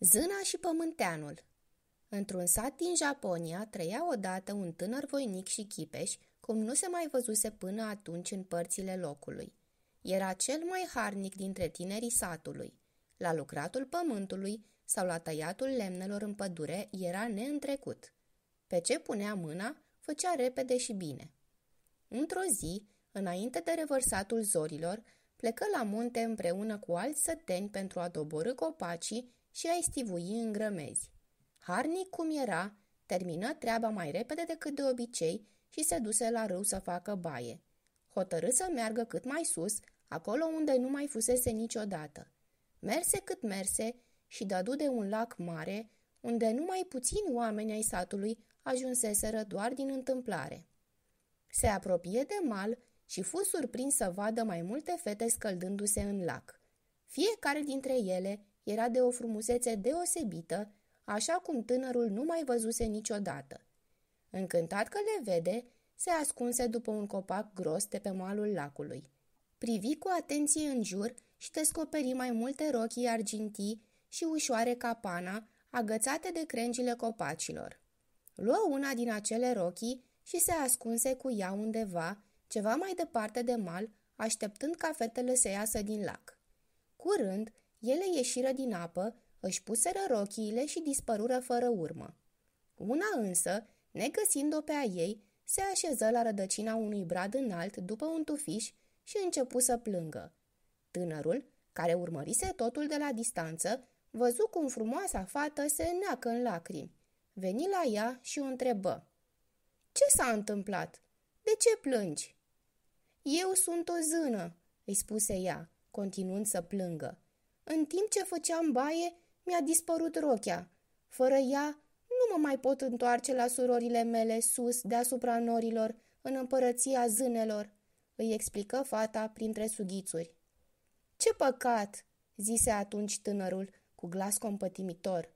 Zâna și Pământeanul Într-un sat din Japonia trăia odată un tânăr voinic și chipeș, cum nu se mai văzuse până atunci în părțile locului. Era cel mai harnic dintre tinerii satului. La lucratul pământului sau la tăiatul lemnelor în pădure era neîntrecut. Pe ce punea mâna, făcea repede și bine. Într-o zi, înainte de revărsatul zorilor, plecă la munte împreună cu alți săteni pentru a doborâ copacii și ai stivui în grămezi. Harnic cum era, termină treaba mai repede decât de obicei și se duse la râu să facă baie. Hotărâ să meargă cât mai sus, acolo unde nu mai fusese niciodată. Merse cât merse și dădu de un lac mare, unde numai puțini oameni ai satului ajunseseră doar din întâmplare. Se apropie de mal și fu surprins să vadă mai multe fete scăldându-se în lac. Fiecare dintre ele era de o frumusețe deosebită, așa cum tânărul nu mai văzuse niciodată. Încântat că le vede, se ascunse după un copac gros de pe malul lacului. Privi cu atenție în jur și descoperi mai multe rochii argintii și ușoare capana, agățate de crengile copacilor. Luă una din acele rochii și se ascunse cu ea undeva, ceva mai departe de mal, așteptând ca fetele să iasă din lac. Curând, ele ieșiră din apă, își puseră rochiile și dispărură fără urmă. Una însă, negăsind-o pe a ei, se așeză la rădăcina unui brad înalt după un tufiș și începu să plângă. Tânărul, care urmărise totul de la distanță, văzu cum frumoasa fată se neacă în lacrimi. Veni la ea și o întrebă. Ce s-a întâmplat? De ce plângi?" Eu sunt o zână," îi spuse ea, continuând să plângă. În timp ce făceam baie, mi-a dispărut rochea. Fără ea, nu mă mai pot întoarce la surorile mele sus, deasupra norilor, în împărăția zânelor, îi explică fata printre sughițuri. Ce păcat!" zise atunci tânărul, cu glas compătimitor.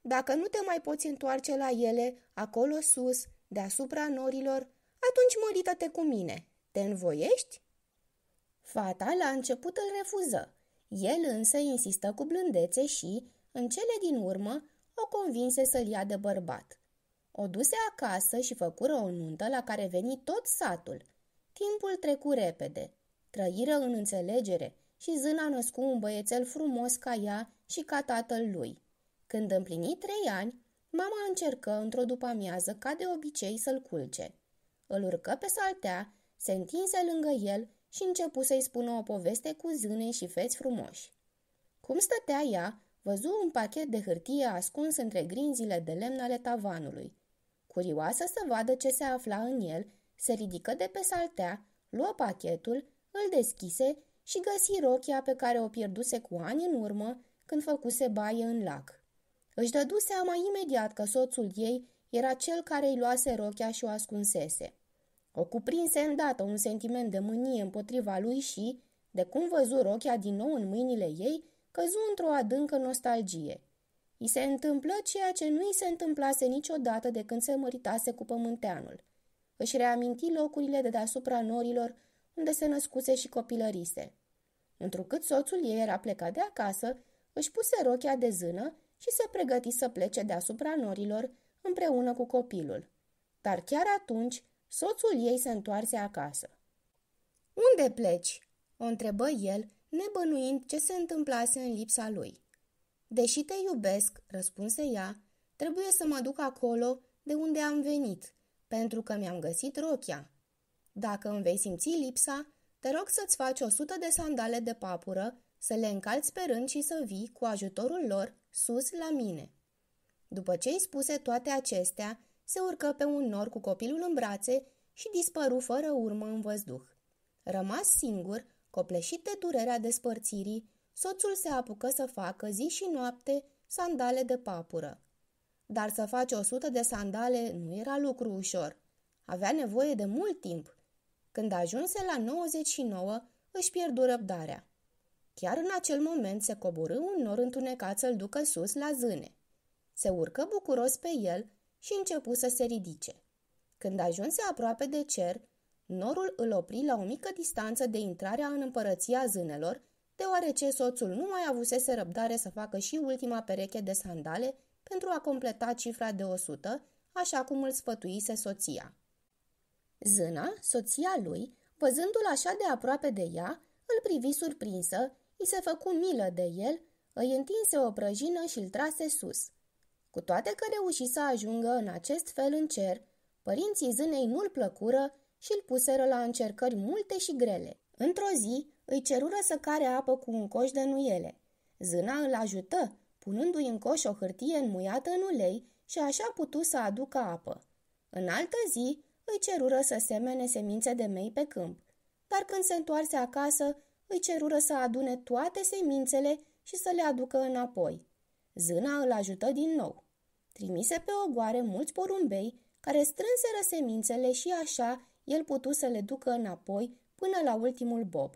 Dacă nu te mai poți întoarce la ele, acolo sus, deasupra norilor, atunci mărită-te cu mine. Te învoiești?" Fata la început îl refuză, el însă insistă cu blândețe și, în cele din urmă, o convinse să-l ia de bărbat. O duse acasă și făcură o nuntă la care veni tot satul. Timpul trecu repede. Trăiră în înțelegere și Zâna născu un băiețel frumos ca ea și ca tatăl lui. Când împlini trei ani, mama încercă într-o după-amiază ca de obicei să-l culce. Îl urcă pe saltea, se întinse lângă el și începu să-i spună o poveste cu zâne și feți frumoși. Cum stătea ea, văzu un pachet de hârtie ascuns între grinzile de lemn ale tavanului. Curioasă să vadă ce se afla în el, se ridică de pe saltea, luă pachetul, îl deschise și găsi rochia pe care o pierduse cu ani în urmă când făcuse baie în lac. Își dădu seama imediat că soțul ei era cel care îi luase rochia și o ascunsese. O cuprinse îndată un sentiment de mânie împotriva lui și, de cum văzu rochia din nou în mâinile ei, căzu într-o adâncă nostalgie. I se întâmplă ceea ce nu i se întâmplase niciodată de când se măritase cu pământeanul. Își reaminti locurile de deasupra norilor unde se născuse și copilărise. Întrucât soțul ei era plecat de acasă, își puse rochia de zână și se pregăti să plece deasupra norilor împreună cu copilul. Dar chiar atunci Soțul ei se întoarse acasă. Unde pleci?" o întrebă el, nebănuind ce se întâmplase în lipsa lui. Deși te iubesc," răspunse ea, trebuie să mă duc acolo de unde am venit, pentru că mi-am găsit rochia. Dacă îmi vei simți lipsa, te rog să-ți faci o sută de sandale de papură, să le încalți pe rând și să vii, cu ajutorul lor, sus la mine." După ce îi spuse toate acestea, se urcă pe un nor cu copilul în brațe și dispăru fără urmă în văzduh. Rămas singur, copleșit de durerea despărțirii, soțul se apucă să facă zi și noapte sandale de papură. Dar să faci o sută de sandale nu era lucru ușor. Avea nevoie de mult timp. Când ajunse la 99, își pierdu răbdarea. Chiar în acel moment se coborâ un nor întunecat să-l ducă sus la zâne. Se urcă bucuros pe el și începu să se ridice. Când ajunse aproape de cer, norul îl opri la o mică distanță de intrarea în împărăția zânelor, deoarece soțul nu mai avusese răbdare să facă și ultima pereche de sandale pentru a completa cifra de 100, așa cum îl sfătuise soția. Zâna, soția lui, văzându-l așa de aproape de ea, îl privi surprinsă, îi se făcu milă de el, îi întinse o prăjină și îl trase sus – cu toate că reuși să ajungă în acest fel în cer, părinții zânei nu-l plăcură și îl puseră la încercări multe și grele. Într-o zi îi cerură să care apă cu un coș de nuiele. Zâna îl ajută, punându-i în coș o hârtie înmuiată în ulei și așa putu să aducă apă. În altă zi îi cerură să semene semințe de mei pe câmp, dar când se întoarse acasă, îi cerură să adune toate semințele și să le aducă înapoi. Zâna îl ajută din nou. Trimise pe o goare mulți porumbei care strânseră semințele și așa el putu să le ducă înapoi până la ultimul bob.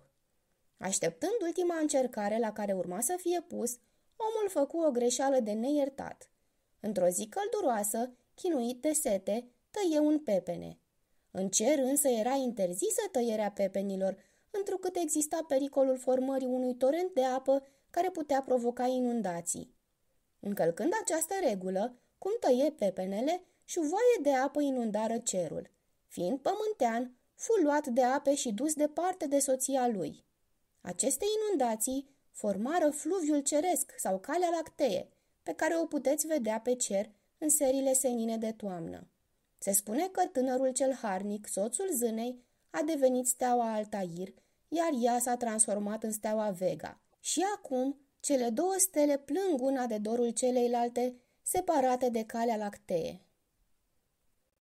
Așteptând ultima încercare la care urma să fie pus, omul făcu o greșeală de neiertat. Într-o zi călduroasă, chinuit de sete, tăie un pepene. În cer însă era interzisă tăierea pepenilor, întrucât exista pericolul formării unui torent de apă care putea provoca inundații. Încălcând această regulă, cum tăie pepenele, și voie de apă inundară cerul. Fiind pământean, fu luat de ape și dus departe de soția lui. Aceste inundații formară fluviul ceresc sau calea lactee, pe care o puteți vedea pe cer în serile senine de toamnă. Se spune că tânărul cel harnic, soțul zânei, a devenit steaua Altair, iar ea s-a transformat în steaua Vega. Și acum cele două stele plâng una de dorul celeilalte, separate de calea lactee.